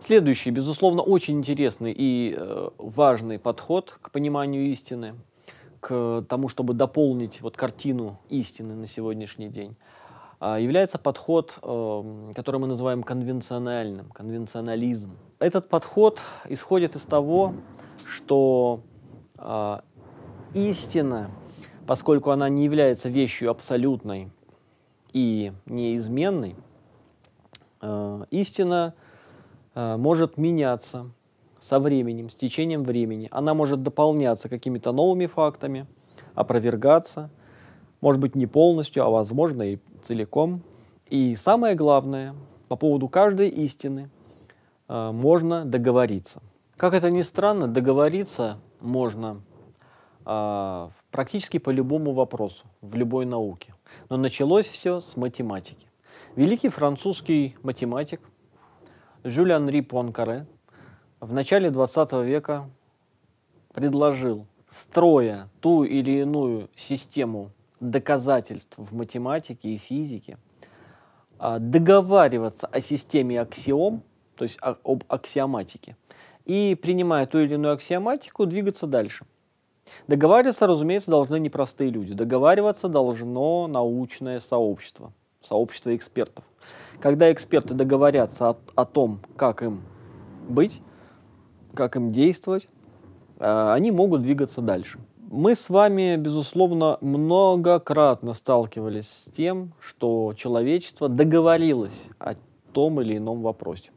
Следующий, безусловно, очень интересный и э, важный подход к пониманию истины, к тому, чтобы дополнить вот картину истины на сегодняшний день, а, является подход, эм, который мы называем конвенциональным, конвенционализм. Этот подход исходит из того, что а, истина, поскольку она не является вещью абсолютной и неизменной, э, истина Э, может меняться со временем, с течением времени. Она может дополняться какими-то новыми фактами, опровергаться, может быть, не полностью, а возможно и целиком. И самое главное, по поводу каждой истины э, можно договориться. Как это ни странно, договориться можно э, практически по любому вопросу, в любой науке. Но началось все с математики. Великий французский математик Жюль Ри Понкаре в начале 20 века предложил, строя ту или иную систему доказательств в математике и физике, а, договариваться о системе аксиом, то есть об аксиоматике, и, принимая ту или иную аксиоматику, двигаться дальше. Договариваться, разумеется, должны непростые люди. Договариваться должно научное сообщество, сообщество экспертов. Когда эксперты договорятся о, о том, как им быть, как им действовать, э, они могут двигаться дальше. Мы с вами, безусловно, многократно сталкивались с тем, что человечество договорилось о том или ином вопросе.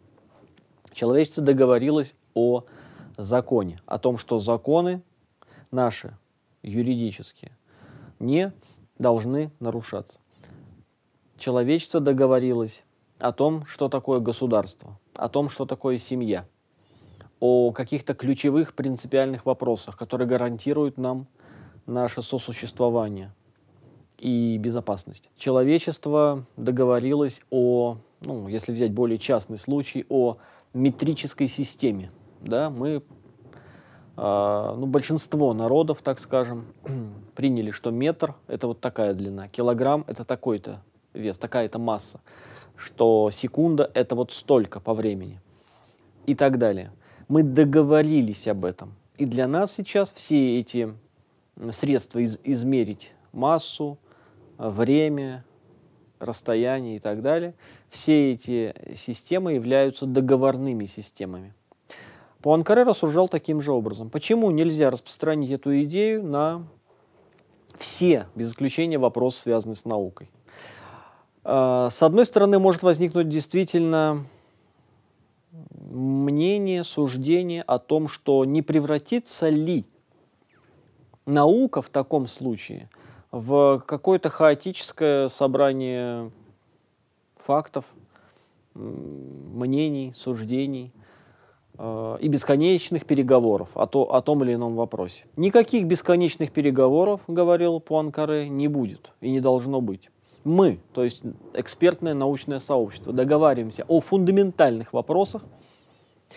Человечество договорилось о законе, о том, что законы наши, юридические, не должны нарушаться. Человечество договорилось о том, что такое государство, о том, что такое семья, о каких-то ключевых принципиальных вопросах, которые гарантируют нам наше сосуществование и безопасность. Человечество договорилось о, ну, если взять более частный случай, о метрической системе. Да, мы, э, ну, большинство народов, так скажем, приняли, что метр – это вот такая длина, килограмм – это такой-то вес, такая-то масса, что секунда — это вот столько по времени и так далее. Мы договорились об этом. И для нас сейчас все эти средства из измерить массу, время, расстояние и так далее, все эти системы являются договорными системами. Пуанкаре рассуждал таким же образом. Почему нельзя распространить эту идею на все, без исключения, вопросы, связанные с наукой? А, с одной стороны, может возникнуть действительно мнение, суждение о том, что не превратится ли наука в таком случае в какое-то хаотическое собрание фактов, мнений, суждений а, и бесконечных переговоров о, то, о том или ином вопросе. Никаких бесконечных переговоров, говорил Пуанкаре, не будет и не должно быть мы, то есть экспертное научное сообщество, договариваемся о фундаментальных вопросах,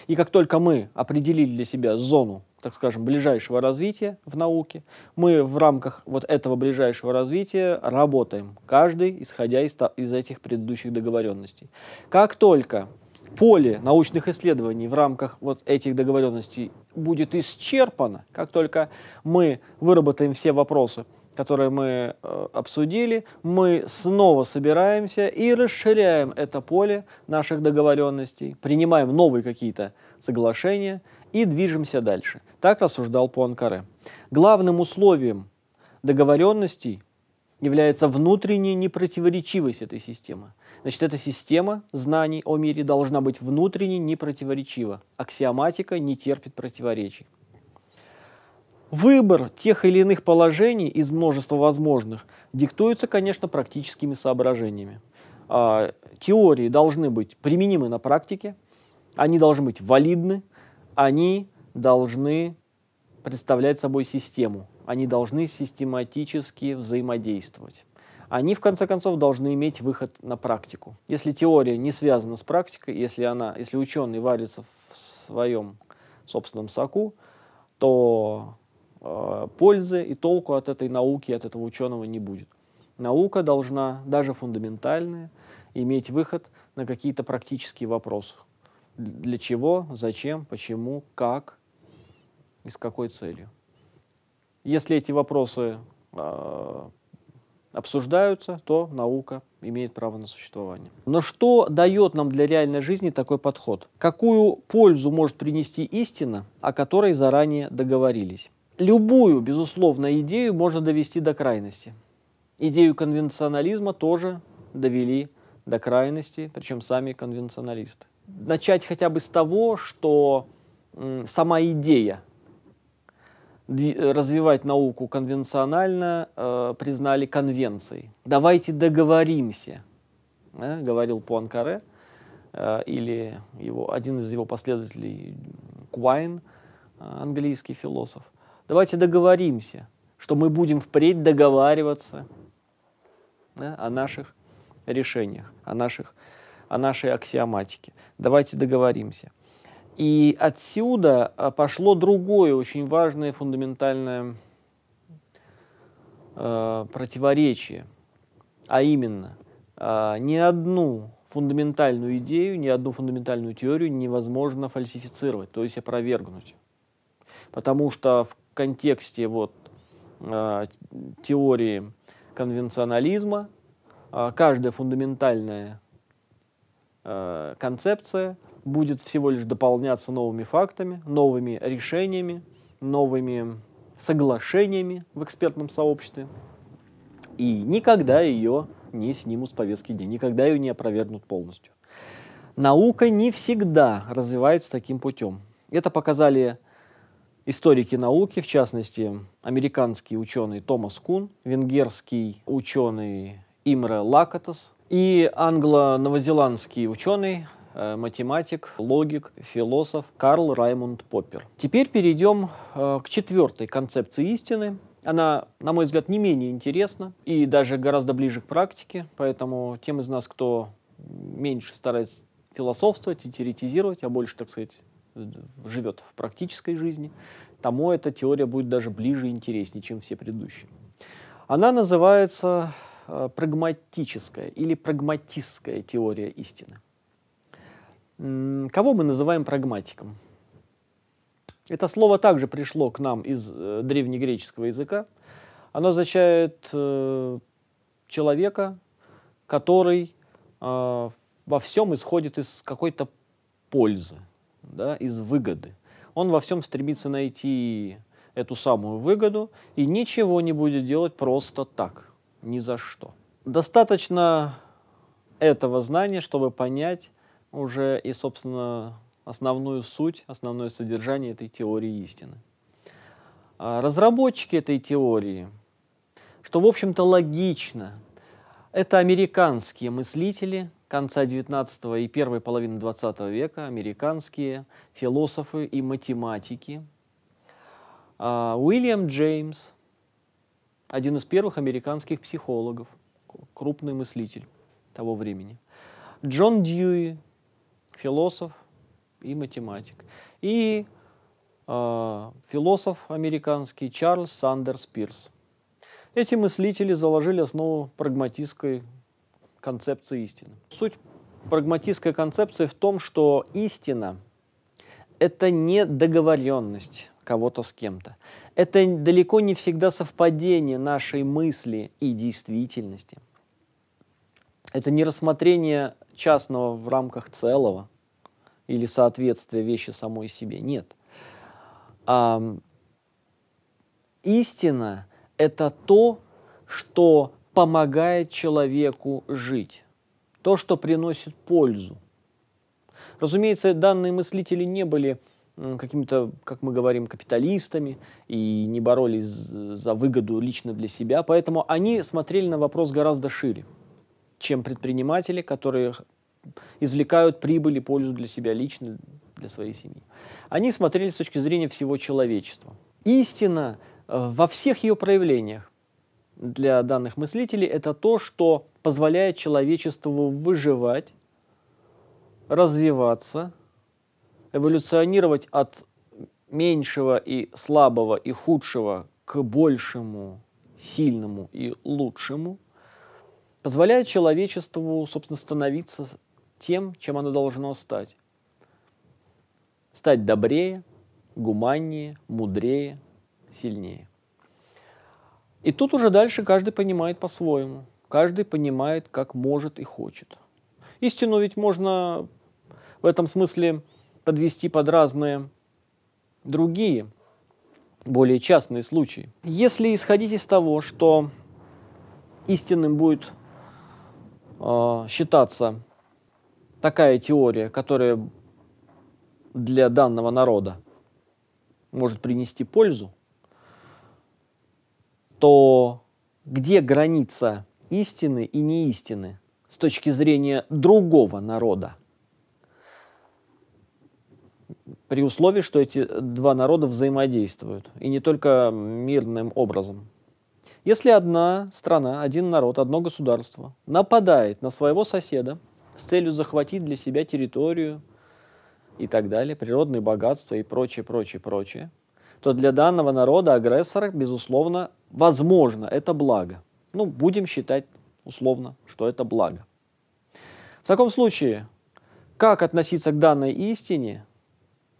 и как только мы определили для себя зону, так скажем, ближайшего развития в науке, мы в рамках вот этого ближайшего развития работаем, каждый исходя из, из этих предыдущих договоренностей. Как только поле научных исследований в рамках вот этих договоренностей будет исчерпано, как только мы выработаем все вопросы, которые мы э, обсудили, мы снова собираемся и расширяем это поле наших договоренностей, принимаем новые какие-то соглашения и движемся дальше. Так рассуждал Пуанкаре. Главным условием договоренностей является внутренняя непротиворечивость этой системы. Значит, эта система знаний о мире должна быть внутренне непротиворечива. Аксиоматика не терпит противоречий. Выбор тех или иных положений из множества возможных диктуется, конечно, практическими соображениями. А, теории должны быть применимы на практике, они должны быть валидны, они должны представлять собой систему, они должны систематически взаимодействовать. Они, в конце концов, должны иметь выход на практику. Если теория не связана с практикой, если, она, если ученый варится в своем собственном соку, то Э, пользы и толку от этой науки, от этого ученого не будет. Наука должна, даже фундаментальная, иметь выход на какие-то практические вопросы. Для чего, зачем, почему, как и с какой целью. Если эти вопросы э, обсуждаются, то наука имеет право на существование. Но что дает нам для реальной жизни такой подход? Какую пользу может принести истина, о которой заранее договорились? любую, безусловно, идею можно довести до крайности. Идею конвенционализма тоже довели до крайности, причем сами конвенционалисты. Начать хотя бы с того, что сама идея развивать науку конвенционально э, признали конвенцией. Давайте договоримся, да, э, говорил Пуанкаре э, или его, один из его последователей Куайн, э, английский философ – Давайте договоримся, что мы будем впредь договариваться да, о наших решениях, о, наших, о нашей аксиоматике. Давайте договоримся. И отсюда а, пошло другое очень важное фундаментальное э, противоречие, а именно э, ни одну фундаментальную идею, ни одну фундаментальную теорию невозможно фальсифицировать, то есть опровергнуть. Потому что в контексте вот, а, теории конвенционализма а, каждая фундаментальная а, концепция будет всего лишь дополняться новыми фактами, новыми решениями, новыми соглашениями в экспертном сообществе. И никогда ее не снимут с повестки дня, никогда ее не опровергнут полностью. Наука не всегда развивается таким путем. Это показали Историки науки, в частности, американский ученый Томас Кун, венгерский ученый Имре Лакатас и англо-новозеландский ученый э, математик, логик, философ Карл Раймунд Поппер. Теперь перейдем э, к четвертой концепции истины. Она, на мой взгляд, не менее интересна и даже гораздо ближе к практике, поэтому тем из нас, кто меньше старается философствовать и теоретизировать, а больше, так сказать, живет в практической жизни, тому эта теория будет даже ближе и интереснее, чем все предыдущие. Она называется э, прагматическая или прагматистская теория истины. Кого мы называем прагматиком? Это слово также пришло к нам из э, древнегреческого языка. Оно означает э, человека, который во всем исходит из какой-то пользы да, из выгоды. Он во всем стремится найти эту самую выгоду и ничего не будет делать просто так, ни за что. Достаточно этого знания, чтобы понять уже и, собственно, основную суть, основное содержание этой теории истины. А разработчики этой теории, что, в общем-то, логично, это американские мыслители – конца XIX и первой половины XX века американские философы и математики. А, Уильям Джеймс, один из первых американских психологов, крупный мыслитель того времени. Джон Дьюи, философ и математик. И э, философ американский Чарльз Сандерс Пирс. Эти мыслители заложили основу прагматистской концепции истины. Суть прагматистской концепции в том, что истина — это не договоренность кого-то с кем-то. Это далеко не всегда совпадение нашей мысли и действительности. Это не рассмотрение частного в рамках целого или соответствие вещи самой себе. Нет. А, истина — это то, что помогает человеку жить, то, что приносит пользу. Разумеется, данные мыслители не были какими-то, как мы говорим, капиталистами и не боролись за выгоду лично для себя, поэтому они смотрели на вопрос гораздо шире, чем предприниматели, которые извлекают прибыль и пользу для себя лично, для своей семьи. Они смотрели с точки зрения всего человечества. Истина э, во всех ее проявлениях для данных мыслителей это то, что позволяет человечеству выживать, развиваться, эволюционировать от меньшего и слабого и худшего к большему, сильному и лучшему, позволяет человечеству, собственно, становиться тем, чем оно должно стать. Стать добрее, гуманнее, мудрее, сильнее. И тут уже дальше каждый понимает по-своему. Каждый понимает, как может и хочет. Истину ведь можно в этом смысле подвести под разные другие, более частные случаи. Если исходить из того, что истинным будет э, считаться такая теория, которая для данного народа может принести пользу, то где граница истины и неистины с точки зрения другого народа? При условии, что эти два народа взаимодействуют, и не только мирным образом. Если одна страна, один народ, одно государство нападает на своего соседа с целью захватить для себя территорию и так далее, природные богатства и прочее, прочее, прочее, то для данного народа агрессора, безусловно, возможно, это благо. Ну, будем считать условно, что это благо. В таком случае, как относиться к данной истине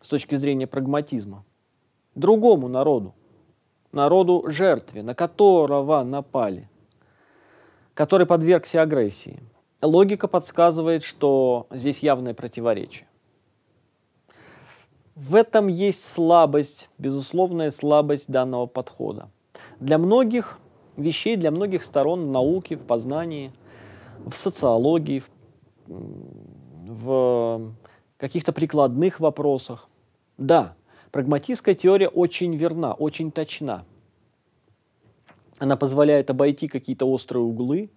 с точки зрения прагматизма? Другому народу, народу жертве, на которого напали, который подвергся агрессии. Логика подсказывает, что здесь явное противоречие. В этом есть слабость, безусловная слабость данного подхода. Для многих вещей, для многих сторон в науке, в познании, в социологии, в, в каких-то прикладных вопросах. Да, прагматистская теория очень верна, очень точна. Она позволяет обойти какие-то острые углы,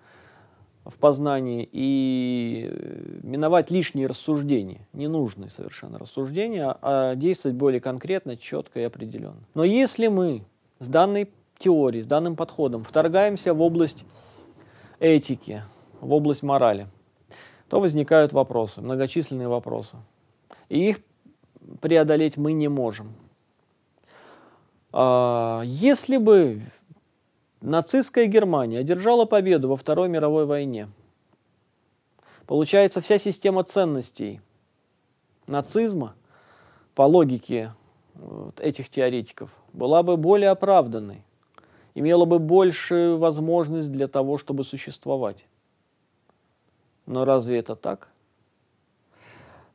в познании и э, миновать лишние рассуждения, ненужные совершенно рассуждения, а действовать более конкретно, четко и определенно. Но если мы с данной теорией, с данным подходом вторгаемся в область этики, в область морали, то возникают вопросы, многочисленные вопросы. И их преодолеть мы не можем. А, если бы Нацистская Германия одержала победу во Второй мировой войне. Получается, вся система ценностей нацизма, по логике этих теоретиков, была бы более оправданной, имела бы большую возможность для того, чтобы существовать. Но разве это так?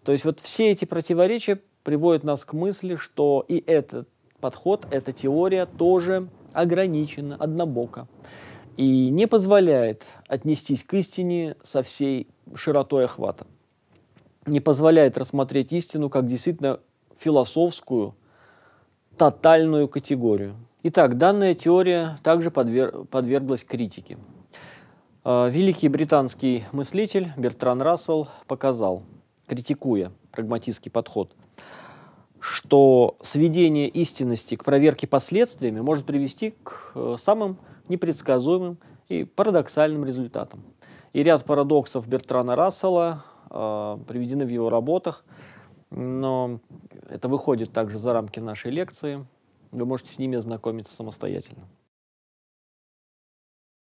То есть вот все эти противоречия приводят нас к мысли, что и этот подход, эта теория тоже ограничена однобоко и не позволяет отнестись к истине со всей широтой охвата. Не позволяет рассмотреть истину как действительно философскую, тотальную категорию. Итак, данная теория также подвер... подверглась критике. А, великий британский мыслитель Бертран Рассел показал, критикуя прагматистский подход, что сведение истинности к проверке последствиями может привести к э, самым непредсказуемым и парадоксальным результатам. И ряд парадоксов Бертрана Рассела э, приведены в его работах, но это выходит также за рамки нашей лекции. Вы можете с ними ознакомиться самостоятельно.